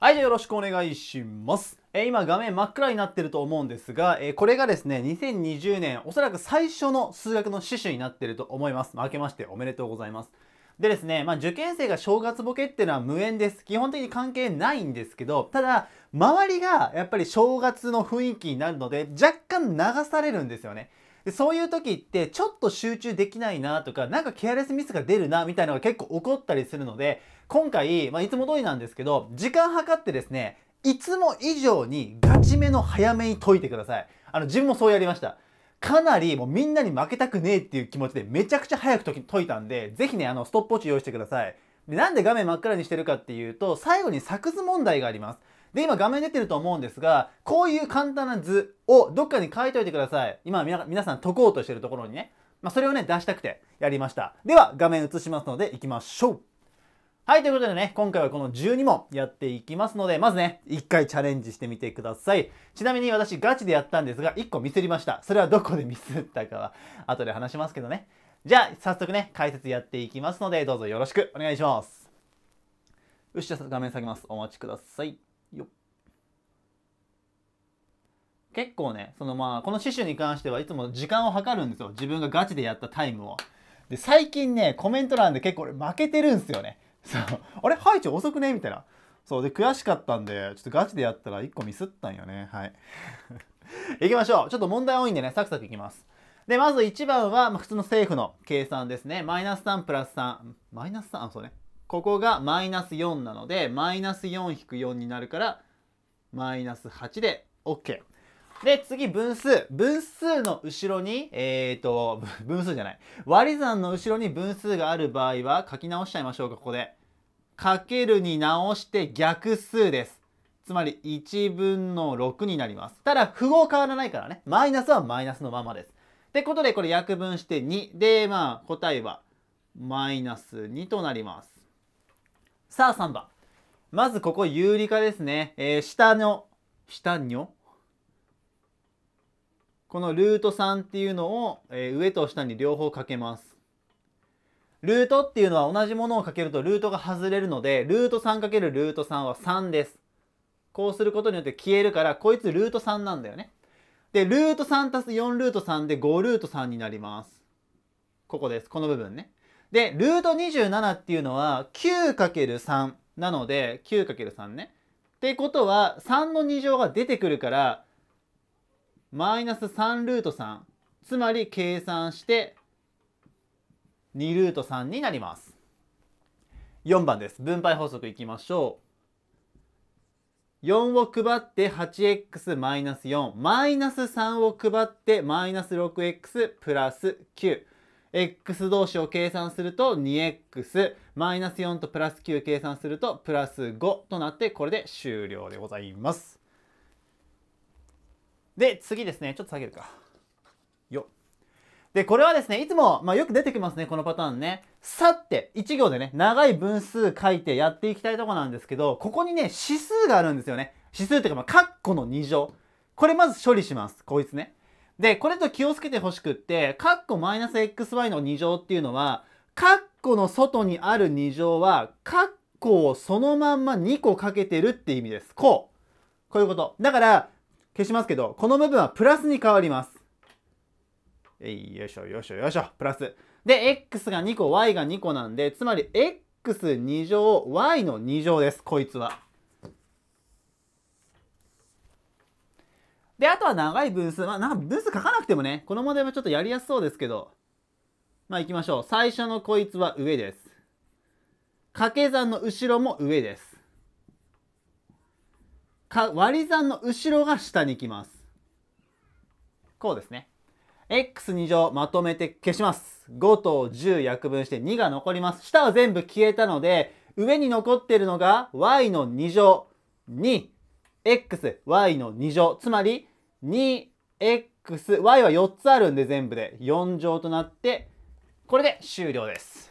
はい、じゃよろしくお願いします。えー、今画面真っ暗になってると思うんですが、えー、これがですね、2020年おそらく最初の数学の死守になってると思います。明けましておめでとうございます。でですね、まあ、受験生が正月ボケっていうのは無縁です。基本的に関係ないんですけど、ただ、周りがやっぱり正月の雰囲気になるので、若干流されるんですよね。でそういう時ってちょっと集中できないなとか、なんかケアレスミスが出るなみたいなのが結構起こったりするので、今回、まあ、いつも通りなんですけど、時間計ってですね、いつも以上にガチめの早めに解いてください。あの、自分もそうやりました。かなりもうみんなに負けたくねえっていう気持ちでめちゃくちゃ早く解いたんで、ぜひね、あの、ストップウォッチ用意してください。で、なんで画面真っ暗にしてるかっていうと、最後に作図問題があります。で、今画面出てると思うんですが、こういう簡単な図をどっかに書いといてください。今、皆さん解こうとしてるところにね。まあ、それをね、出したくてやりました。では、画面映しますので、行きましょう。はい、ということでね、今回はこの12問やっていきますので、まずね、1回チャレンジしてみてください。ちなみに私ガチでやったんですが、1個ミスりました。それはどこでミスったかは、後で話しますけどね。じゃあ、早速ね、解説やっていきますので、どうぞよろしくお願いします。よし、じゃあ画面下げます。お待ちください。よっ。結構ね、そのまあ、この刺繍に関してはいつも時間を計るんですよ。自分がガチでやったタイムを。で、最近ね、コメント欄で結構俺負けてるんですよね。そうあれハイチ遅くねみたいな。そうで悔しかったんでちょっとガチでやったら1個ミスったんよねはいい きましょうちょっと問題多いんでねサクサクいきますでまず1番は、まあ、普通の政府の計算ですねマイナス3プラス3マイナス3あそうねここがマイナス4なのでマイナス4引く4になるからマイナス8で OK で次分数分数の後ろにえっ、ー、と分数じゃない割り算の後ろに分数がある場合は書き直しちゃいましょうかここでかけるに直して逆数です。つまり1分の6になります。ただ符号変わらないからね。マイナスはマイナスのままです。ってことでこれ約分して2でまあ答えはマイナス2となります。さあ3番。まずここ有理化ですね。えー、下の、下にょこのルート3っていうのを、えー、上と下に両方かけます。ルートっていうのは同じものをかけるとルートが外れるので、ルート 3× ルート3は3です。こうすることによって消えるから、こいつルート3なんだよね。で、ルート3足す4ルート3で5ルート3になります。ここです。この部分ね。で、ルート27っていうのは 9×3 なので、9×3 ね。ってことは、3の2乗が出てくるから、マイナス3ルート3。つまり計算して2ルート3になります。4番です。分配法則いきましょう。4を配って 8x-4、マイナス3を配ってマイナス 6x プラス9。x 同士を計算すると 2x マイナス4とプラス9計算するとプラス5となってこれで終了でございます。で次ですねちょっと下げるかよっで、これはですね、いつも、まあ、よく出てきますね、このパターンね。さって、1行でね、長い分数書いてやっていきたいとこなんですけど、ここにね、指数があるんですよね。指数っていうか、まあ、カッコの2乗。これまず処理します。こいつね。で、これと気をつけてほしくって、カッコマイナス xy の2乗っていうのは、カッコの外にある2乗は、カッコをそのまんま2個かけてるって意味です。こう。こういうこと。だから、消しますけど、この部分はプラスに変わります。えい、よいしょ、よいしょ、よいしょ、プラス。で、x が2個、y が2個なんで、つまり x2 乗、y の2乗です、こいつは。で、あとは長い分数。まあ、なんか分数書かなくてもね、この問題はちょっとやりやすそうですけど。まあ、行きましょう。最初のこいつは上です。掛け算の後ろも上です。割り算の後ろが下に行きます。こうですね。x2 乗まとめて消します。5と10約分して2が残ります。下は全部消えたので、上に残っているのが y の2乗 2xy の2乗。つまり 2xy は4つあるんで全部で4乗となって、これで終了です。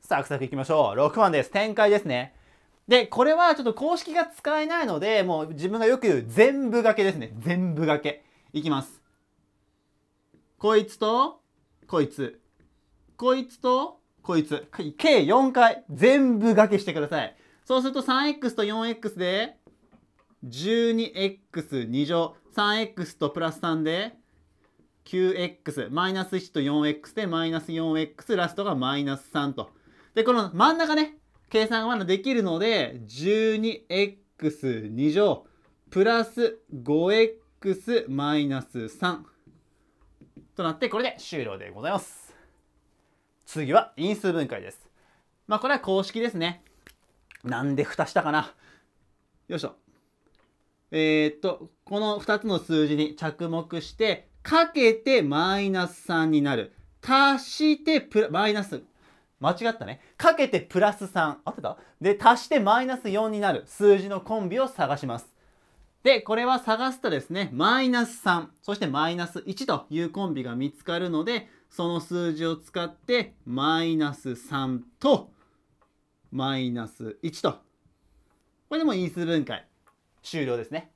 サクサクいきましょう。6番です。展開ですね。で、これはちょっと公式が使えないので、もう自分がよく言う全部掛けですね。全部掛け。いきます。こいつと、こいつ。こいつと、こいつ。計4回全部掛けしてください。そうすると 3x と 4x で 12x2 乗 3x とプラス3で 9x マイナス1と 4x でマイナス 4x ラストがマイナス3と。で、この真ん中ね、計算がまだできるので 12x2 乗プラス 5x マイナス3。となってこれで終了でございます。次は因数分解です。まあこれは公式ですね。なんで蓋したかな。よいしょ。えー、っと、この2つの数字に着目して、かけてマイナス3になる。足してプラ、マイナス。間違ったね。かけてプラス3。合ってたで、足してマイナス4になる数字のコンビを探します。で、これは探すとですね、マイナス3、そしてマイナス1というコンビが見つかるので、その数字を使って、マイナス3と、マイナス1と。これでも因数分解、終了ですね。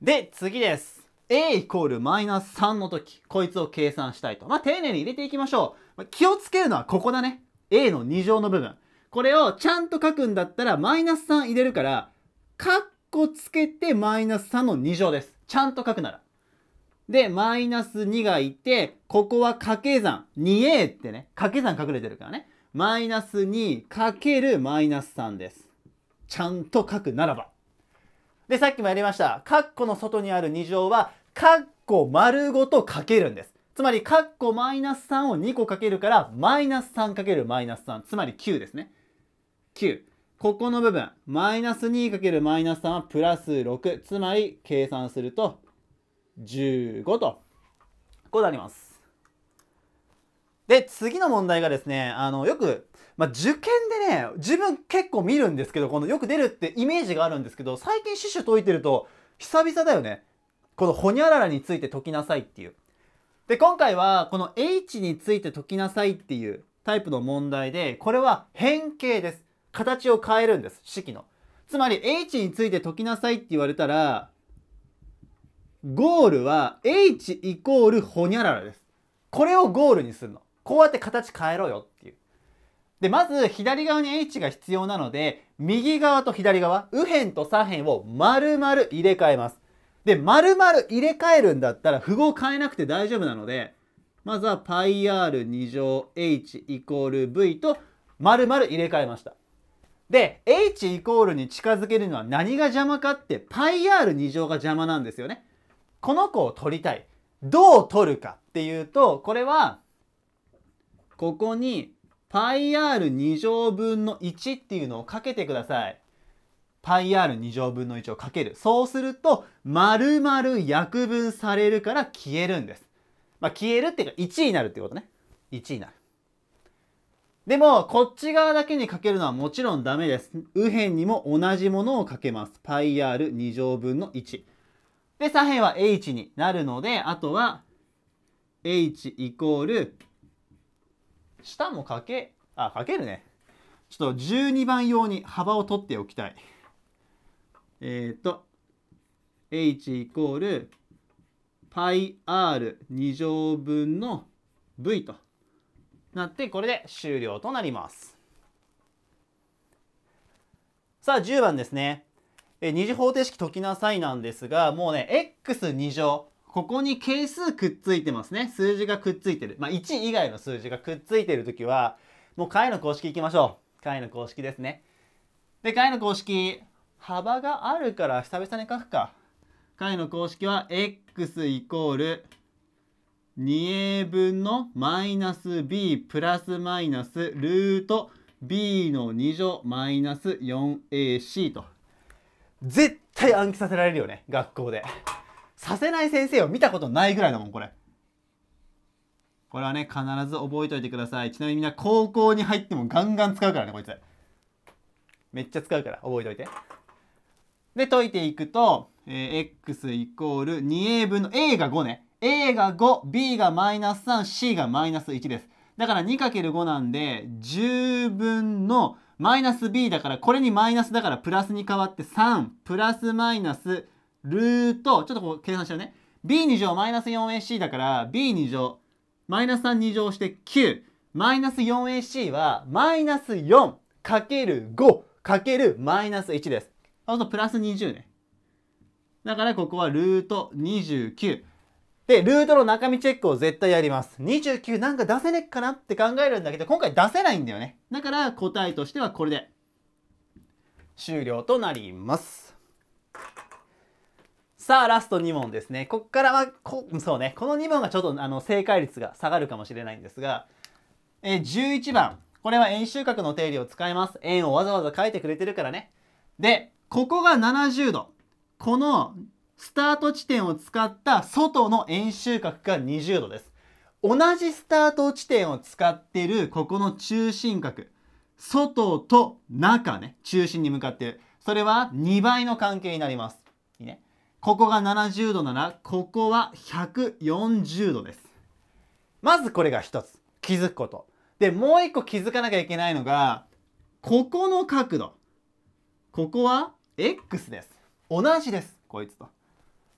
で、次です。a イコールマイナス3の時、こいつを計算したいと。まあ、丁寧に入れていきましょう。まあ、気をつけるのはここだね。a の2乗の部分。これをちゃんと書くんだったら、マイナス3入れるから、カッコつけてマイナス3の2乗です。ちゃんと書くなら。で、マイナス2がいて、ここは掛け算。2a ってね、掛け算隠れてるからね。マイナス2かけるマイナス3です。ちゃんと書くならば。で、さっきもやりました。カッコの外にある2乗は、カッコ丸ごとかけるんです。つまり、カッコマイナス3を2個かけるから、マイナス3かけるマイナス3。つまり9ですね。9。ここの部分、マイナス 2× マイナス3はプラス6。つまり、計算すると、15と、こうなります。で、次の問題がですね、あの、よく、まあ、受験でね、自分結構見るんですけど、このよく出るってイメージがあるんですけど、最近死守解いてると、久々だよね。このほにゃららについて解きなさいっていう。で、今回は、この H について解きなさいっていうタイプの問題で、これは変形です。形を変えるんです、式の。つまり h について解きなさいって言われたら、ゴールは h イコールホニャララです。これをゴールにするの。こうやって形変えろよっていう。で、まず左側に h が必要なので、右側と左側、右辺と左辺を丸々入れ替えます。で、丸々入れ替えるんだったら符号変えなくて大丈夫なので、まずは πr2 乗 h イコール v と丸々入れ替えました。で、h イコールに近づけるのは何が邪魔かって πr2 乗が邪魔なんですよね。この子を取りたい。どう取るかっていうと、これは、ここに πr2 乗分の1っていうのをかけてください。πr2 乗分の1をかける。そうすると、丸々約分されるから消えるんです。まあ、消えるっていうか1になるってことね。1になる。でも、こっち側だけにかけるのはもちろんダメです。右辺にも同じものをかけます。πr2 乗分の1。で、左辺は h になるので、あとは h イコール、下もかけ、あ、かけるね。ちょっと12番用に幅を取っておきたい。えっ、ー、と、h イコール πr2 乗分の v と。なってこれで終了となりますさあ10番ですねえ二次方程式解きなさいなんですがもうね x2 乗ここに係数くっついてますね数字がくっついてるまあ1以外の数字がくっついてる時はもう解の公式いきましょう解の公式ですねで解の公式幅があるから久々に書くか解の公式は x イコール 2a 分のマイナス b プラスマイナスルート b の2乗マイナス 4ac と絶対暗記させられるよね学校でさせない先生を見たことないぐらいだもんこれこれはね必ず覚えておいてくださいちなみにみんな高校に入ってもガンガン使うからねこいつめっちゃ使うから覚えておいてで解いていくと、えー、x イコール 2a 分の a が5ね A が 5B がマイナス 3C がマイナス1ですだから 2×5 なんで10分のマイナス B だからこれにマイナスだからプラスに変わって3プラスマイナスルートちょっとこう計算しちゃうね B2 乗マイナス 4AC だから B2 乗マイナス32乗して9マイナス 4AC はマイナス4 × 5るマイナス1です。あとプラス20ね。だからここはルート29。で、ルートの中身チェックを絶対やります。29なんか出せねっかなって考えるんだけど、今回出せないんだよね。だから答えとしてはこれで終了となります。さあ、ラスト2問ですね。こっからは、こそうね、この2問がちょっとあの正解率が下がるかもしれないんですが、え11番。これは円周角の定理を使います。円をわざわざ書いてくれてるからね。で、ここが70度。このスタート地点を使った外の円周角が20度です。同じスタート地点を使ってるここの中心角。外と中ね、中心に向かってる。それは2倍の関係になります。いいね。ここが70度なら、ここは140度です。まずこれが一つ。気づくこと。で、もう一個気づかなきゃいけないのが、ここの角度。ここは X です。同じです。こいつと。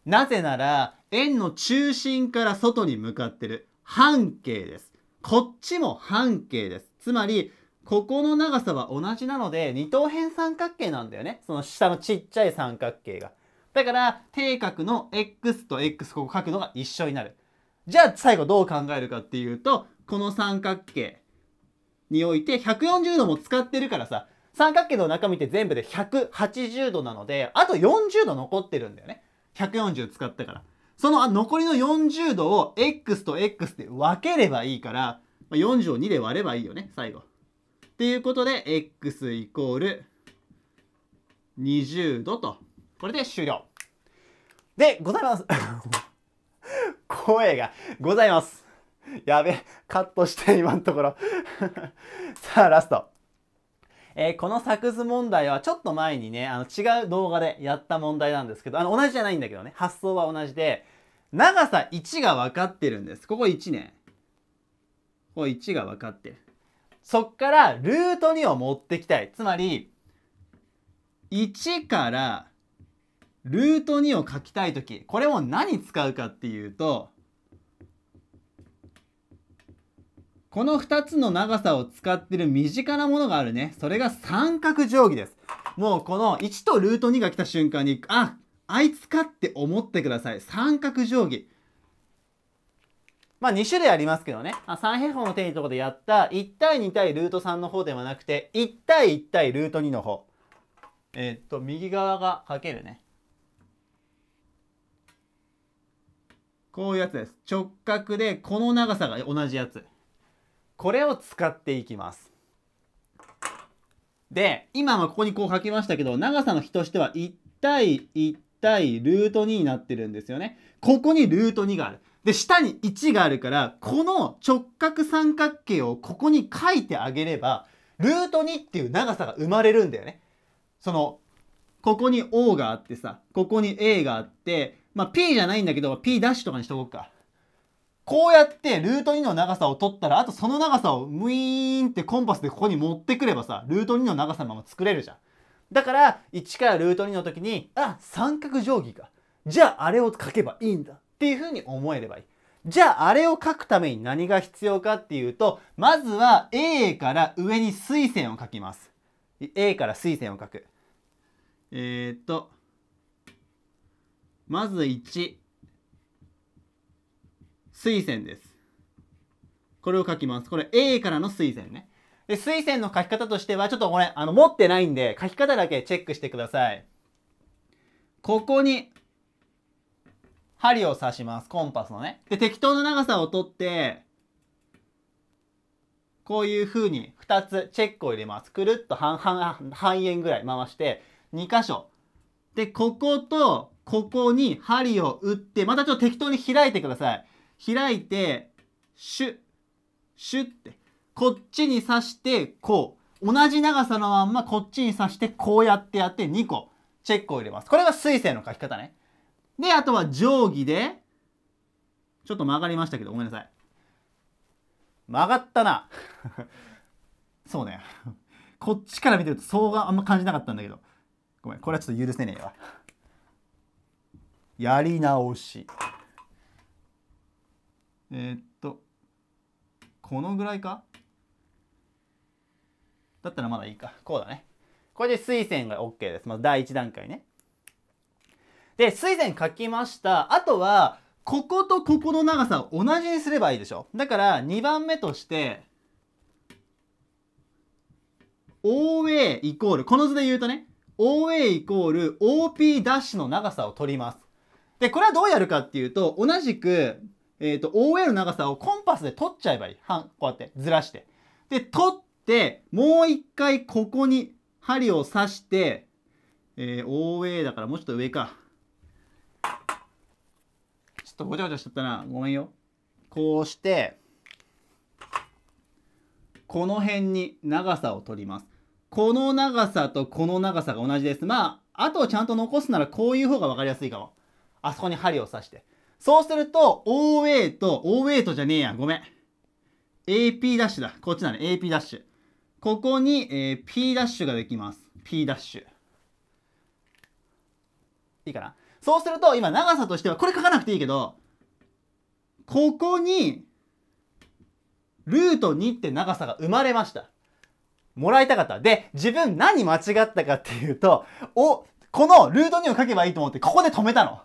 なぜなら円の中心から外に向かってる半径です。こっちも半径です。つまりここの長さは同じなので二等辺三角形なんだよね。その下のちっちゃい三角形が。だから底角の x と x ここ書くのが一緒になる。じゃあ最後どう考えるかっていうとこの三角形において140度も使ってるからさ三角形の中身って全部で180度なのであと40度残ってるんだよね。140使ったから。その残りの40度を x と x で分ければいいから、まあ、40を2で割ればいいよね、最後。っていうことで、x イコール20度と。これで終了。で、ございます。声がございます。やべ、カットして、今のところ。さあ、ラスト。えー、この作図問題はちょっと前にね、あの違う動画でやった問題なんですけど、あの同じじゃないんだけどね、発想は同じで、長さ1が分かってるんです。ここ1ね。ここ1が分かってる。そっからルート2を持ってきたい。つまり、1からルート2を書きたい時これも何使うかっていうとこの2つの長さを使ってる身近なものがあるね。それが三角定規です。もうこの1とルート2が来た瞬間に、あ、あいつかって思ってください。三角定規。まあ2種類ありますけどね。あ三平方の定理のところでやった1対2対ルート3の方ではなくて、1対1対ルート2の方。えー、っと、右側がかけるね。こういうやつです。直角でこの長さが同じやつ。これを使っていきますで今はここにこう書きましたけど長さの比としては1対1対ルート2になってるんですよねここにルート2があるで下に1があるからこの直角三角形をここに書いてあげればルート2っていう長さが生まれるんだよねそのここに O があってさここに A があってまあ P じゃないんだけど P' とかにしとこうかこうやってルート2の長さを取ったら、あとその長さをムイーンってコンパスでここに持ってくればさ、ルート2の長さのまま作れるじゃん。だから、1からルート2の時に、あ、三角定規か。じゃああれを書けばいいんだっていうふうに思えればいい。じゃああれを書くために何が必要かっていうと、まずは A から上に水線を書きます。A から水線を書く。えー、っと、まず1。水線です。これを書きます。これ A からの推薦ね。で、水線の書き方としては、ちょっとこれ、あの、持ってないんで、書き方だけチェックしてください。ここに、針を刺します。コンパスのね。で、適当な長さを取って、こういう風に2つチェックを入れます。くるっと半、半、半円ぐらい回して、2箇所。で、ここと、ここに針を打って、またちょっと適当に開いてください。開いてシュッシュッってこっちに刺してこう同じ長さのまんまこっちに刺してこうやってやって2個チェックを入れますこれが水星の書き方ねであとは定規でちょっと曲がりましたけどごめんなさい曲がったな そうねこっちから見てるとそうがあんま感じなかったんだけどごめんこれはちょっと許せねえわやり直しえー、っと、このぐらいかだったらまだいいか。こうだね。これで推線が OK です。まず第1段階ね。で、推線書きました。あとは、こことここの長さを同じにすればいいでしょ。だから、2番目として、OA イコール、この図で言うとね、OA イコール OP ダッシュの長さを取ります。で、これはどうやるかっていうと、同じくえっ、ー、と、OA の長さをコンパスで取っちゃえばいい。半、こうやってずらして。で、取って、もう一回ここに針を刺して、えー、OA だからもうちょっと上か。ちょっとごちゃごちゃしちゃったな。ごめんよ。こうして、この辺に長さを取ります。この長さとこの長さが同じです。まあ、あとをちゃんと残すならこういう方が分かりやすいかも。あそこに針を刺して。そうすると、OA と、OA とじゃねえや、ごめん。AP ダッシュだ。こっちだね。AP ダッシュ。ここに、えー、P ダッシュができます。P ダッシュ。いいかなそうすると、今、長さとしては、これ書かなくていいけど、ここに、ルート2って長さが生まれました。もらいたかった。で、自分何間違ったかっていうと、お、このルート2を書けばいいと思って、ここで止めたの。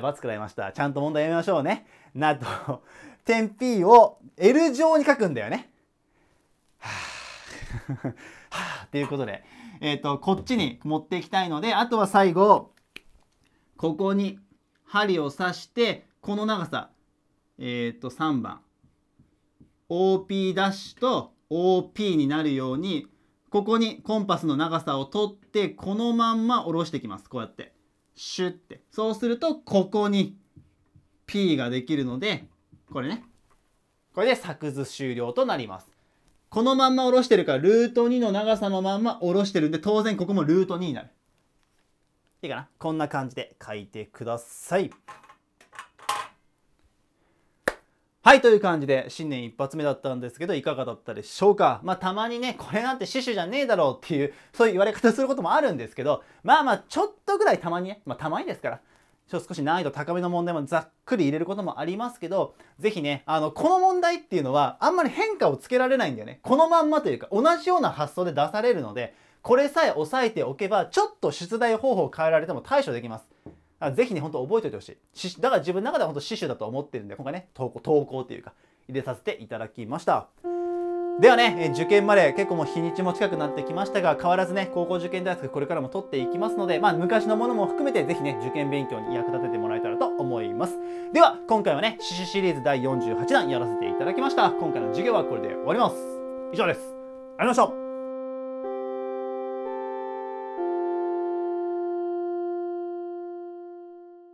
バツくらいました。ちゃんと問題やめましょうね。なと、点 P を L 状に書くんだよね。はぁ、はぁ、ということで、えっ、ー、と、こっちに持っていきたいので、あとは最後、ここに針を刺して、この長さ、えっ、ー、と、3番、OP' と OP になるように、ここにコンパスの長さを取って、このまんま下ろしていきます。こうやって。シュって。そうすると、ここに P ができるので、これね。これで作図終了となります。このまんま下ろしてるから、ルート2の長さのまんま下ろしてるんで、当然ここもルート2になる。いいかなこんな感じで書いてください。はい、という感じで、新年一発目だったんですけど、いかがだったでしょうかまあ、たまにね、これなんて死守じゃねえだろうっていう、そういう言われ方することもあるんですけど、まあまあ、ちょっとぐらいたまにね、まあ、たまにですから、ちょっと少し難易度高めの問題もざっくり入れることもありますけど、ぜひね、あの、この問題っていうのは、あんまり変化をつけられないんだよね。このまんまというか、同じような発想で出されるので、これさえ押さえておけば、ちょっと出題方法を変えられても対処できます。だからぜひね、本当覚えておいてほしい。だから自分の中では本当刺繍だと思ってるんで、今回ね、投稿、投稿というか、入れさせていただきました。ではね、受験まで結構もう日にちも近くなってきましたが、変わらずね、高校受験対策これからも取っていきますので、まあ昔のものも含めてぜひね、受験勉強に役立ててもらえたらと思います。では、今回はね、死守シリーズ第48弾やらせていただきました。今回の授業はこれで終わります。以上です。ありがとうございました。